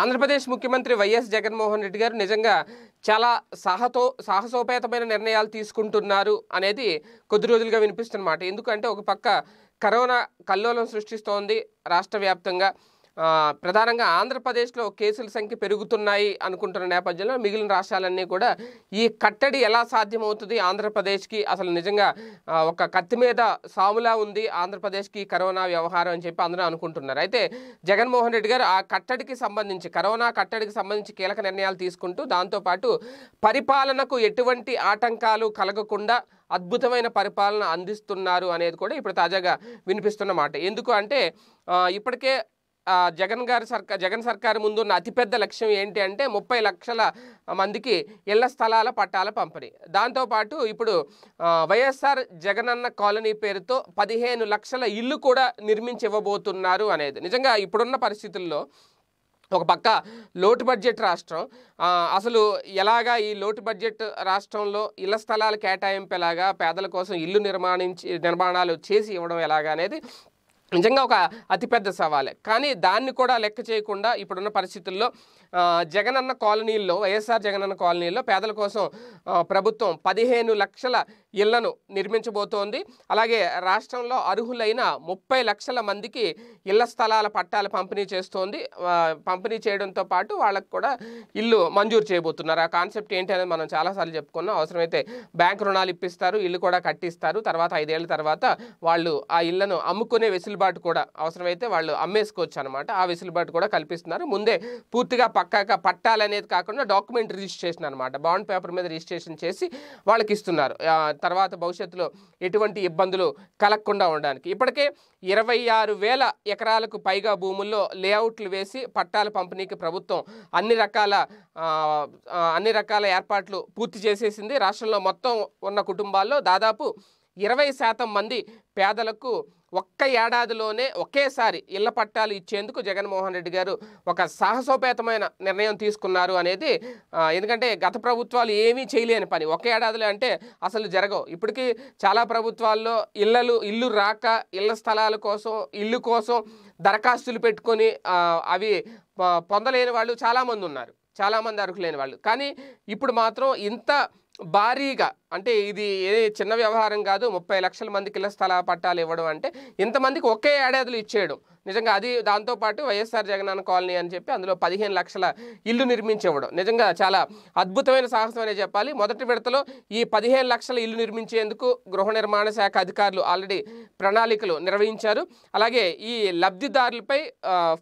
ఆంధ్రప్రదేశ్ ముఖ్యమంత్రి వైఎస్ జగన్మోహన్ రెడ్డి గారు నిజంగా చాలా సాహతో సాహసోపేతమైన నిర్ణయాలు తీసుకుంటున్నారు అనేది కొద్ది రోజులుగా వినిపిస్తున్నమాట ఎందుకంటే ఒక పక్క కరోనా కల్లోలం సృష్టిస్తోంది రాష్ట్ర వ్యాప్తంగా ప్రధానంగా ఆంధ్రప్రదేశ్లో కేసుల సంఖ్య పెరుగుతున్నాయి అనుకుంటున్న నేపథ్యంలో మిగిలిన రాష్ట్రాలన్నీ కూడా ఈ కట్టడి ఎలా సాధ్యమవుతుంది ఆంధ్రప్రదేశ్కి అసలు నిజంగా ఒక కత్తి మీద సాములా ఉంది ఆంధ్రప్రదేశ్కి కరోనా వ్యవహారం అని చెప్పి అందరూ అనుకుంటున్నారు అయితే జగన్మోహన్ రెడ్డి గారు ఆ కట్టడికి సంబంధించి కరోనా కట్టడికి సంబంధించి కీలక నిర్ణయాలు తీసుకుంటూ దాంతోపాటు పరిపాలనకు ఎటువంటి ఆటంకాలు కలగకుండా అద్భుతమైన పరిపాలన అందిస్తున్నారు అనేది కూడా ఇప్పుడు తాజాగా వినిపిస్తున్న మాట ఎందుకు అంటే ఇప్పటికే జగన్ గారి సర్కార్ జగన్ సర్కారు ముందున్న అతిపెద్ద లక్ష్యం ఏంటి అంటే ముప్పై లక్షల మందికి ఇళ్ల స్థలాల పట్టాల పంపిణీ దాంతోపాటు ఇప్పుడు వైఎస్ఆర్ జగనన్న కాలనీ పేరుతో పదిహేను లక్షల ఇల్లు కూడా నిర్మించి ఇవ్వబోతున్నారు అనేది నిజంగా ఇప్పుడున్న పరిస్థితుల్లో ఒక పక్క లోటు బడ్జెట్ రాష్ట్రం అసలు ఎలాగా ఈ లోటు బడ్జెట్ రాష్ట్రంలో ఇళ్ల స్థలాల కేటాయింపు ఎలాగా పేదల కోసం ఇల్లు నిర్మాణించి నిర్మాణాలు చేసి ఇవ్వడం ఎలాగా అనేది నిజంగా ఒక అతిపెద్ద సవాలే కానీ దాన్ని కూడా లెక్క చేయకుండా ఇప్పుడున్న పరిస్థితుల్లో జగనన్న కాలనీల్లో వైఎస్ఆర్ జగనన్న కాలనీల్లో పేదల కోసం ప్రభుత్వం పదిహేను లక్షల ఇళ్లను నిర్మించబోతోంది అలాగే రాష్ట్రంలో అర్హులైన ముప్పై లక్షల మందికి ఇళ్ల స్థలాల పట్టాలు పంపిణీ చేస్తోంది పంపిణీ చేయడంతో పాటు వాళ్ళకు కూడా ఇల్లు మంజూరు చేయబోతున్నారు ఆ కాన్సెప్ట్ ఏంటి అనేది మనం చాలాసార్లు చెప్పుకున్నాం అవసరమైతే బ్యాంక్ రుణాలు ఇప్పిస్తారు ఇల్లు కూడా కట్టిస్తారు తర్వాత ఐదేళ్ల తర్వాత వాళ్ళు ఆ ఇళ్లను అమ్ముకునే వెసులుబాటు వెసులుబాటు కూడా అవసరమైతే వాళ్ళు అమ్మేసుకోవచ్చు అనమాట ఆ వెసులుబాటు కూడా కల్పిస్తున్నారు ముందే పూర్తిగా పక్కాగా పట్టాలనేది కాకుండా డాక్యుమెంట్ రిజిస్ట్రేషన్ అనమాట బాండ్ పేపర్ మీద రిజిస్ట్రేషన్ చేసి వాళ్ళకి ఇస్తున్నారు తర్వాత భవిష్యత్తులో ఎటువంటి ఇబ్బందులు కలగకుండా ఉండడానికి ఇప్పటికే ఇరవై ఆరు వేల ఎకరాలకు పైగా భూముల్లో లేఅవుట్లు వేసి పట్టాల పంపిణీకి ప్రభుత్వం అన్ని రకాల అన్ని రకాల ఏర్పాట్లు పూర్తి చేసేసింది రాష్ట్రంలో మొత్తం ఉన్న కుటుంబాల్లో దాదాపు ఇరవై శాతం మంది పేదలకు ఒక్క ఏడాదిలోనే ఒకేసారి ఇళ్ల పట్టాలు ఇచ్చేందుకు జగన్మోహన్ రెడ్డి గారు ఒక సాహసోపేతమైన నిర్ణయం తీసుకున్నారు అనేది ఎందుకంటే గత ప్రభుత్వాలు ఏమీ చేయలేని పని ఒక ఏడాదిలో అంటే అసలు జరగవు ఇప్పటికీ చాలా ప్రభుత్వాల్లో ఇళ్ళలు ఇల్లు రాక ఇళ్ల స్థలాల కోసం ఇల్లు కోసం దరఖాస్తులు పెట్టుకొని అవి పొందలేని వాళ్ళు చాలామంది ఉన్నారు చాలామంది అర్హులేని వాళ్ళు కానీ ఇప్పుడు మాత్రం ఇంత భారీగా అంటే ఇది ఏ చిన్న వ్యవహారం కాదు ముప్పై లక్షల మందికి ఇళ్ల స్థల పట్టాలు ఇవ్వడం అంటే ఇంతమందికి ఒకే ఏడాదిలో ఇచ్చేయడం నిజంగా అది దాంతోపాటు వైఎస్ఆర్ జగనన్న కాలనీ అని చెప్పి అందులో పదిహేను లక్షల ఇల్లు నిర్మించేవడం నిజంగా చాలా అద్భుతమైన సాహసం అనే చెప్పాలి మొదటి విడతలో ఈ పదిహేను లక్షల ఇల్లు నిర్మించేందుకు గృహ నిర్మాణ శాఖ అధికారులు ఆల్రెడీ ప్రణాళికలు నిర్వహించారు అలాగే ఈ లబ్ధిదారులపై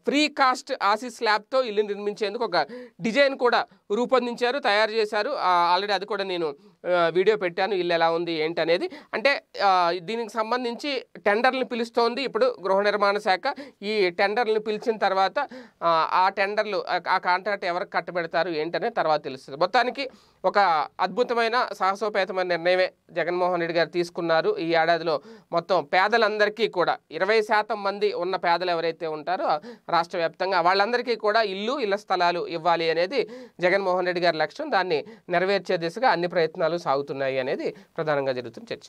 ఫ్రీ కాస్ట్ ఆసి స్లాబ్తో ఇల్లు నిర్మించేందుకు ఒక డిజైన్ కూడా రూపొందించారు తయారు చేశారు ఆల్రెడీ అది కూడా నేను వీడియో పెట్టాను ఇల్లు ఎలా ఉంది ఏంటి అనేది అంటే దీనికి సంబంధించి టెండర్ని పిలుస్తోంది ఇప్పుడు గృహ నిర్మాణ శాఖ ఈ టెండర్లు పిలిచిన తర్వాత ఆ టెండర్లు ఆ కాంట్రాక్ట్ ఎవరికి కట్టబెడతారు ఏంటనే తర్వాత తెలుస్తుంది మొత్తానికి ఒక అద్భుతమైన సాహసోపేతమైన నిర్ణయమే జగన్మోహన్ రెడ్డి గారు తీసుకున్నారు ఈ ఏడాదిలో మొత్తం పేదలందరికీ కూడా ఇరవై శాతం మంది ఉన్న పేదలు ఎవరైతే ఉంటారో రాష్ట్ర వ్యాప్తంగా వాళ్ళందరికీ కూడా ఇల్లు ఇళ్ల స్థలాలు ఇవ్వాలి అనేది జగన్మోహన్ రెడ్డి గారి లక్ష్యం దాన్ని నెరవేర్చే దిశగా అన్ని ప్రయత్నాలు సాగుతున్నాయి అనేది ప్రధానంగా జరుగుతున్న చర్చ